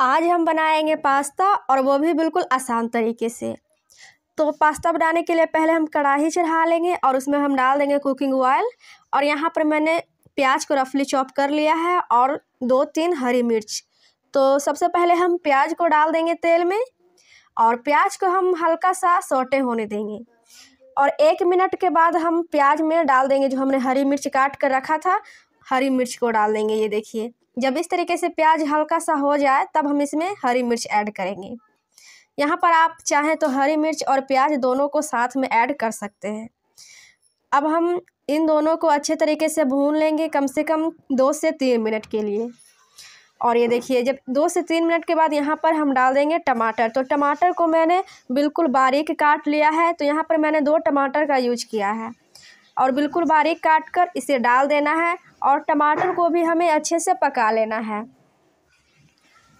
आज हम बनाएंगे पास्ता और वो भी बिल्कुल आसान तरीके से तो पास्ता बनाने के लिए पहले हम कढ़ाई चढ़ा लेंगे और उसमें हम डाल देंगे कुकिंग ऑयल और यहाँ पर मैंने प्याज को रफली चॉप कर लिया है और दो तीन हरी मिर्च तो सबसे पहले हम प्याज को डाल देंगे तेल में और प्याज को हम हल्का सा सोटे होने देंगे और एक मिनट के बाद हम प्याज में डाल देंगे जो हमने हरी मिर्च काट कर रखा था हरी मिर्च को डाल देंगे ये देखिए जब इस तरीके से प्याज हल्का सा हो जाए तब हम इसमें हरी मिर्च ऐड करेंगे यहाँ पर आप चाहें तो हरी मिर्च और प्याज दोनों को साथ में ऐड कर सकते हैं अब हम इन दोनों को अच्छे तरीके से भून लेंगे कम से कम दो से तीन मिनट के लिए और ये देखिए जब दो से तीन मिनट के बाद यहाँ पर हम डाल देंगे टमाटर तो टमाटर को मैंने बिल्कुल बारीक काट लिया है तो यहाँ पर मैंने दो टमाटर का यूज किया है और बिल्कुल बारीक काट कर इसे डाल देना है और टमाटर को भी हमें अच्छे से पका लेना है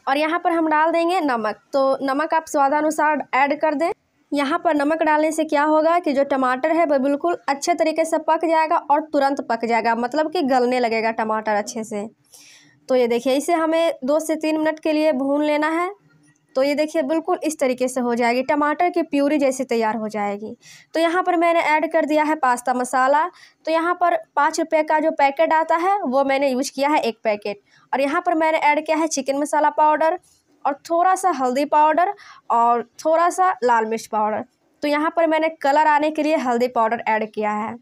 और यहाँ पर हम डाल देंगे नमक तो नमक आप स्वादानुसार ऐड कर दें यहाँ पर नमक डालने से क्या होगा कि जो टमाटर है वह बिल्कुल अच्छे तरीके से पक जाएगा और तुरंत पक जाएगा मतलब कि गलने लगेगा टमाटर अच्छे से तो ये देखिए इसे हमें दो से तीन मिनट के लिए भून लेना है तो ये देखिए बिल्कुल इस तरीके से हो जाएगी टमाटर की प्यूरी जैसे तैयार हो जाएगी तो यहाँ पर मैंने ऐड कर दिया है पास्ता मसाला तो यहाँ पर पाँच रुपये का जो पैकेट आता है वो मैंने यूज किया है एक पैकेट और यहाँ पर मैंने ऐड किया है चिकन मसाला पाउडर और थोड़ा सा हल्दी पाउडर और थोड़ा सा लाल मिर्च पाउडर तो यहाँ पर मैंने कलर आने के लिए हल्दी पाउडर ऐड किया है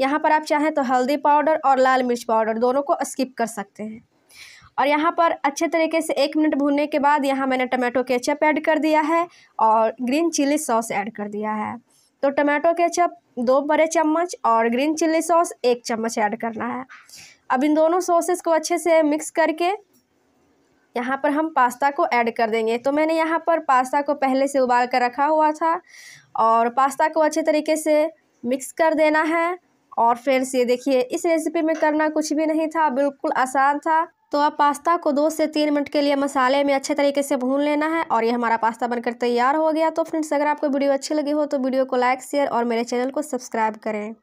यहाँ पर आप चाहें तो हल्दी पाउडर और लाल मिर्च पाउडर दोनों को स्किप कर सकते हैं और यहाँ पर अच्छे तरीके से एक मिनट भूनने के बाद यहाँ मैंने टमाटो केचप ऐड कर दिया है और ग्रीन चिली सॉस ऐड कर दिया है तो टमाटो केचप दो बड़े चम्मच और ग्रीन चिली सॉस एक चम्मच ऐड करना है अब इन दोनों सॉसेस को अच्छे से मिक्स करके यहाँ पर हम पास्ता को ऐड कर देंगे तो मैंने यहाँ पर पास्ता को पहले से उबाल कर रखा हुआ था और पास्ता को अच्छे तरीके से मिक्स कर देना है और फ्रेंड्स ये देखिए इस रेसिपी में करना कुछ भी नहीं था बिल्कुल आसान था तो अब पास्ता को दो से तीन मिनट के लिए मसाले में अच्छे तरीके से भून लेना है और ये हमारा पास्ता बनकर तैयार हो गया तो फ्रेंड्स अगर आपको वीडियो अच्छी लगी हो तो वीडियो को लाइक शेयर और मेरे चैनल को सब्सक्राइब करें